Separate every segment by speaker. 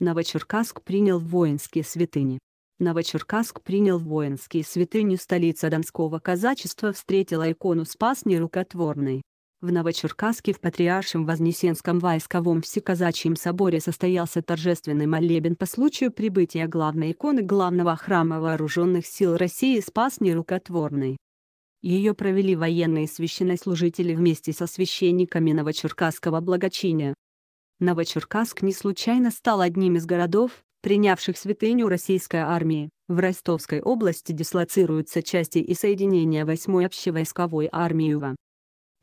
Speaker 1: Новочеркасск принял воинские святыни. Новочеркасск принял воинские святыни столица Донского казачества встретила икону Спас Нерукотворный. В Новочеркаске в Патриаршем Вознесенском войсковом всеказачьем соборе состоялся торжественный молебен по случаю прибытия главной иконы главного храма Вооруженных сил России Спас Нерукотворный. Ее провели военные священнослужители вместе со священниками Новочеркасского благочиния. Новочеркасск не случайно стал одним из городов, принявших святыню российской армии. В Ростовской области дислоцируются части и соединения 8-й общевойсковой армии УВА.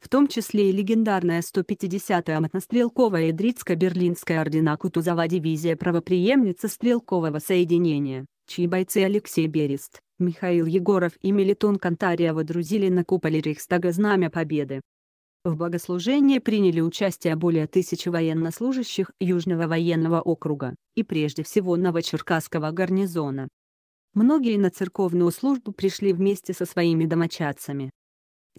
Speaker 1: В том числе и легендарная 150-я мотострелковая Идрицко-Берлинская ордена Кутузова дивизия правоприемница стрелкового соединения, чьи бойцы Алексей Берест, Михаил Егоров и Мелитон Кантария водрузили на куполе Рейхстага Знамя Победы. В богослужении приняли участие более тысячи военнослужащих Южного военного округа, и прежде всего Новочеркасского гарнизона. Многие на церковную службу пришли вместе со своими домочадцами.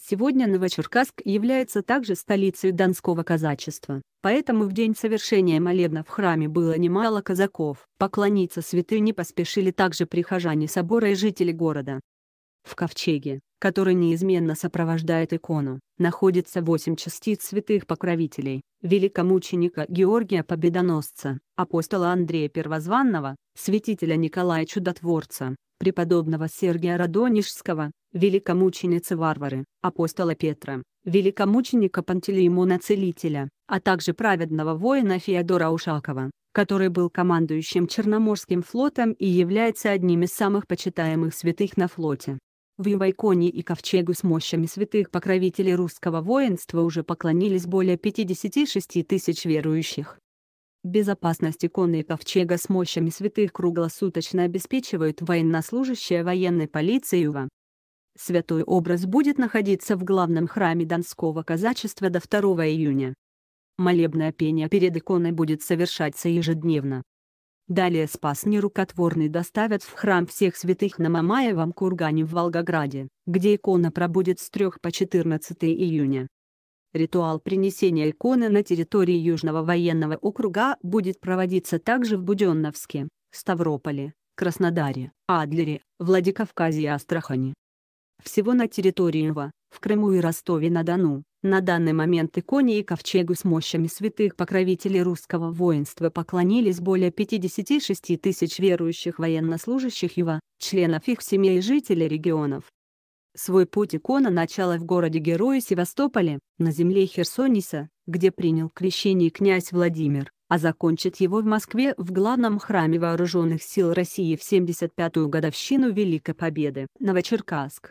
Speaker 1: Сегодня Новочеркасск является также столицей донского казачества, поэтому в день совершения молебна в храме было немало казаков. Поклониться святыне поспешили также прихожане собора и жители города. В ковчеге, который неизменно сопровождает икону, находится восемь частиц святых покровителей, великомученика Георгия Победоносца, апостола Андрея Первозванного, святителя Николая Чудотворца, преподобного Сергия Радонежского, великомученицы Варвары, апостола Петра, великомученика Пантелеймона Целителя, а также праведного воина Феодора Ушакова, который был командующим Черноморским флотом и является одним из самых почитаемых святых на флоте. В Ивайконе и Ковчегу с мощами святых покровителей русского воинства уже поклонились более 56 тысяч верующих. Безопасность иконы и ковчега с мощами святых круглосуточно обеспечивают военнослужащие военной полиции ЮВА. Святой образ будет находиться в главном храме Донского казачества до 2 июня. Молебное пение перед иконой будет совершаться ежедневно. Далее спас нерукотворный доставят в храм всех святых на Мамаевом кургане в Волгограде, где икона пробудет с 3 по 14 июня. Ритуал принесения иконы на территории Южного военного округа будет проводиться также в Буденновске, Ставрополе, Краснодаре, Адлере, Владикавказе и Астрахани. Всего на территории ИВА в Крыму и Ростове-на-Дону. На данный момент иконе и ковчегу с мощами святых покровителей русского воинства поклонились более 56 тысяч верующих военнослужащих его членов их семей и жителей регионов. Свой путь икона начала в городе Герои Севастополе, на земле Херсониса, где принял крещение князь Владимир, а закончит его в Москве в главном храме Вооруженных сил России в 75-ю годовщину Великой Победы, Новочеркасск.